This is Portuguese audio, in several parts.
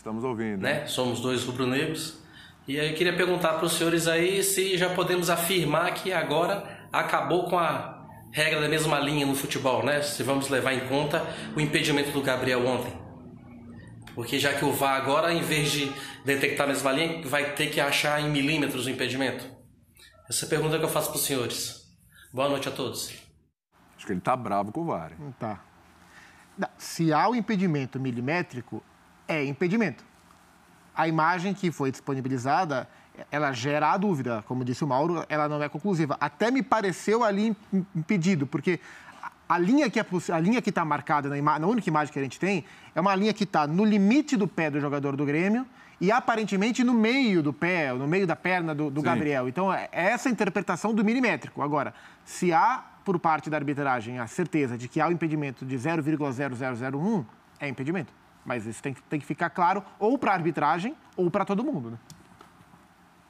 Estamos ouvindo. Né? Somos dois rubro-negros. E aí eu queria perguntar para os senhores aí se já podemos afirmar que agora acabou com a regra da mesma linha no futebol, né? Se vamos levar em conta o impedimento do Gabriel ontem. Porque já que o VAR agora, em vez de detectar a mesma linha, vai ter que achar em milímetros o impedimento. Essa é pergunta que eu faço para os senhores. Boa noite a todos. Acho que ele está bravo com o VAR. Não tá. Se há o impedimento milimétrico, é impedimento. A imagem que foi disponibilizada, ela gera a dúvida, como disse o Mauro, ela não é conclusiva. Até me pareceu ali impedido, porque a linha que é, a linha que está marcada na, na única imagem que a gente tem é uma linha que está no limite do pé do jogador do Grêmio e aparentemente no meio do pé, no meio da perna do, do Gabriel. Então, é, é essa interpretação do milimétrico. Agora, se há, por parte da arbitragem, a certeza de que há o impedimento de 0,0001, é impedimento. Mas isso tem, tem que ficar claro ou para a arbitragem ou para todo mundo, né?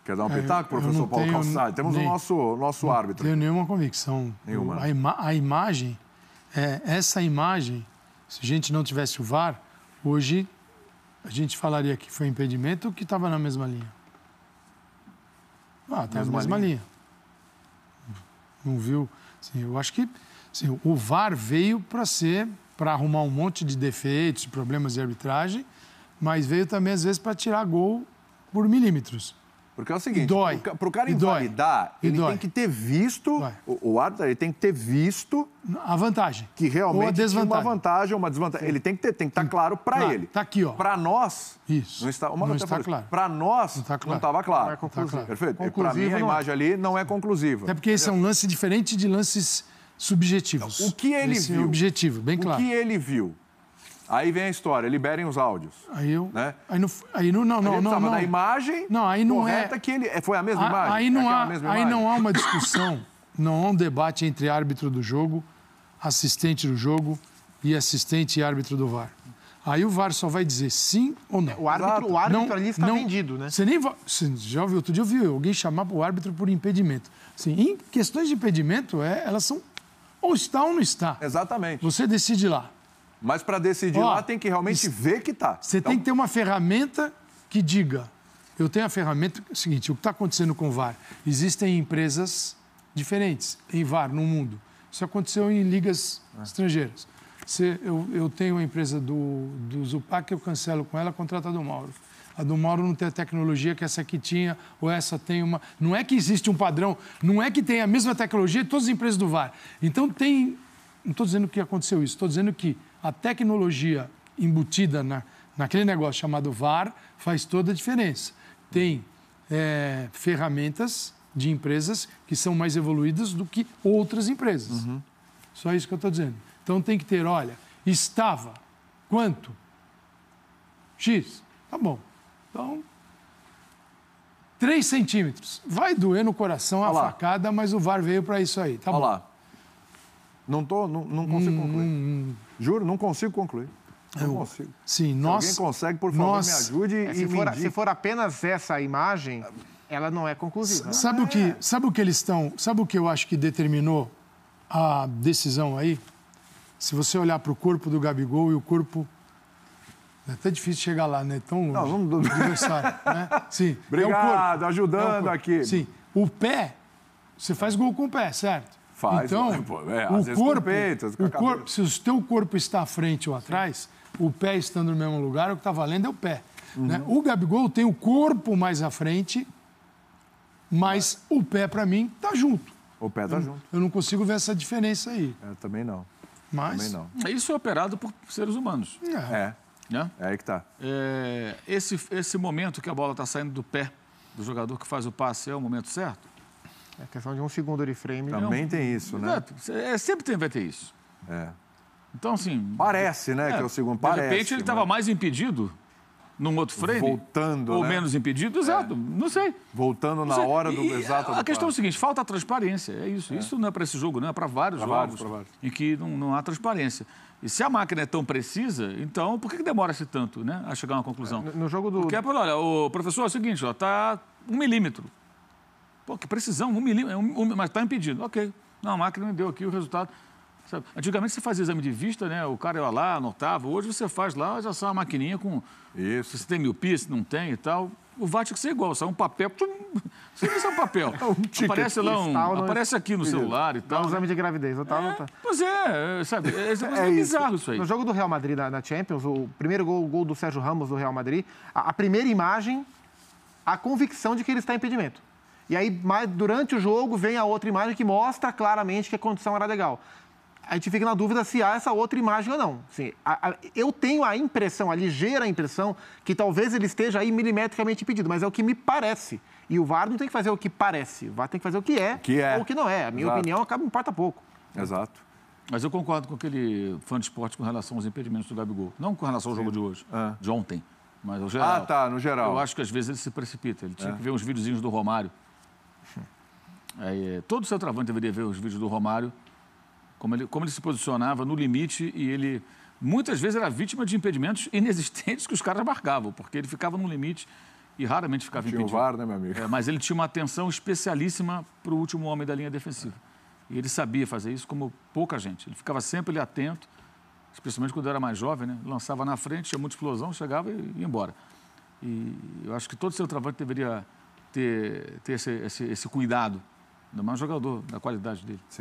Quer dar um é, pitaco, é, professor Paulo tenho, Calçado? Temos nem, o nosso, nosso não árbitro. Não tenho nenhuma convicção. Nenhuma. Né? A, ima, a imagem, é, essa imagem, se a gente não tivesse o VAR, hoje a gente falaria que foi impedimento ou que estava na mesma linha? Ah, estava na mesma linha. linha. Não viu? Assim, eu acho que assim, o VAR veio para ser para arrumar um monte de defeitos, problemas de arbitragem, mas veio também, às vezes, para tirar gol por milímetros. Porque é o seguinte, para o cara invalidar, ele tem que ter visto, o, o árbitro ele tem que ter visto... A vantagem. Que realmente é uma vantagem ou uma desvantagem. Ele tem que, ter, tem que estar tá claro para ele. Está aqui, ó. Para nós, isso. não está, uma não está claro. Para nós, não estava tá claro. Não claro. Não é tá claro. Perfeito. Para mim, a imagem ali não é conclusiva. Até porque esse é um lance diferente de lances subjetivos. O que ele Esse é viu? o objetivo, bem claro. O que ele viu? Aí vem a história, liberem os áudios. Aí eu. Né? Aí não, aí não, não, não, não, imagem. Não, aí não é- correta é. Que ele é, foi a mesma a, imagem. Aí não há, imagem? aí não há uma discussão, não há um debate entre árbitro do jogo, assistente do jogo e assistente e árbitro do VAR. Aí o VAR só vai dizer sim ou não. O árbitro, o árbitro não, ali está não, vendido, né? Você nem você já ouviu outro dia eu vi alguém chamar o árbitro por impedimento. Assim, em questões de impedimento, é, elas são ou está ou não está. Exatamente. Você decide lá. Mas para decidir Ó, lá, tem que realmente ver que está. Você então... tem que ter uma ferramenta que diga. Eu tenho a ferramenta é o seguinte: o que está acontecendo com o VAR? Existem empresas diferentes em VAR no mundo. Isso aconteceu em ligas é. estrangeiras. Você, eu, eu, tenho uma empresa do, do Zupac, eu cancelo com ela, contrata do Mauro a do Mauro não tem a tecnologia que essa aqui tinha, ou essa tem uma. Não é que existe um padrão, não é que tem a mesma tecnologia em todas as empresas do VAR. Então tem. Não estou dizendo que aconteceu isso, estou dizendo que a tecnologia embutida na, naquele negócio chamado VAR faz toda a diferença. Tem é, ferramentas de empresas que são mais evoluídas do que outras empresas. Uhum. Só isso que eu estou dizendo. Então tem que ter, olha, estava quanto? X. Tá bom. Então, 3 centímetros. Vai doer no coração a facada, mas o VAR veio para isso aí. Tá Olha bom. lá. Não, tô, não, não consigo hum, concluir. Hum, Juro, não consigo concluir. Não eu, consigo. Sim, se nós, alguém consegue, por favor, nós, me ajude é, e se for, se for apenas essa imagem, ela não é conclusiva. sabe, o que, é. sabe o que eles estão... Sabe o que eu acho que determinou a decisão aí? Se você olhar para o corpo do Gabigol e o corpo é até difícil chegar lá, né? Tão longe. Não, vamos do adversário, né? Sim. É Obrigado, é ajudando é aqui. Sim. O pé, você faz gol com o pé, certo? Faz. Então, é, o corpo, peito, o corpo, se o teu corpo está à frente ou atrás, Sim. o pé estando no mesmo lugar, o que está valendo é o pé. Uhum. Né? O Gabigol tem o corpo mais à frente, mas é. o pé, para mim, tá junto. O pé tá eu, junto. Eu não consigo ver essa diferença aí. Eu é, também não. Mas também não. isso é operado por seres humanos. é. é. Né? É aí que tá. É, esse, esse momento que a bola está saindo do pé do jogador que faz o passe é o momento certo? É questão de um segundo de frame. Também não. É tem isso, né? É, sempre tem, vai ter isso. É. Então, assim... Parece, né, é, que é o segundo... Parece. De repente, ele estava mas... Né? mais impedido num outro frame? Voltando, Ou né? menos impedido? É. Exato, é. não sei. Voltando não na hora do e exato. A do questão par. é o seguinte, falta transparência, é isso. É. Isso não é para esse jogo, não né? é para vários pra jogos vários, vários. em que não, não há transparência. E se a máquina é tão precisa, então por que demora-se tanto né, a chegar a uma conclusão? É, no jogo do... Porque, olha, o professor, é o seguinte, está um milímetro. Pô, que precisão, um milímetro, é um, um, mas está impedido. Ok, não, a máquina me deu aqui o resultado. Sabe? Antigamente você fazia exame de vista, né? O cara ia lá, anotava. Hoje você faz lá, já sai uma maquininha com. Isso. Se tem miopia, se não tem e tal. O VAT é que ser igual, sai um papel. Você se é um papel. É um Aparece lá um. Tal, né? aparece aqui no celular e tal. um exame né? de gravidez, não tá? É, tá. Pois é, sabe? É, é, é, é bizarro isso. isso aí. No jogo do Real Madrid na, na Champions, o primeiro gol, o gol do Sérgio Ramos do Real Madrid, a, a primeira imagem, a convicção de que ele está em impedimento. E aí, durante o jogo, vem a outra imagem que mostra claramente que a condição era legal a gente fica na dúvida se há essa outra imagem ou não. Assim, a, a, eu tenho a impressão, a ligeira impressão, que talvez ele esteja aí milimetricamente impedido, mas é o que me parece. E o VAR não tem que fazer o que parece, o VAR tem que fazer o que é, que é. ou o que não é. A minha Exato. opinião acaba importa pouco. Exato. Mas eu concordo com aquele fã de esporte com relação aos impedimentos do Gabigol. Não com relação ao Sim. jogo de hoje, é. de ontem, mas ao geral. Ah, tá, no geral. Eu acho que às vezes ele se precipita. Ele tinha é. que ver uns videozinhos do Romário. É, todo centroavante deveria ver os vídeos do Romário como ele, como ele se posicionava no limite e ele muitas vezes era vítima de impedimentos inexistentes que os caras marcavam, porque ele ficava no limite e raramente ficava tinha impedido. Tinha um VAR, né, meu amigo? É, mas ele tinha uma atenção especialíssima para o último homem da linha defensiva. E ele sabia fazer isso como pouca gente. Ele ficava sempre ali atento, especialmente quando era mais jovem, né? Lançava na frente, tinha muita explosão, chegava e ia embora. E eu acho que todo seu travante deveria ter, ter esse, esse, esse cuidado, ainda mais um jogador da qualidade dele. Sim.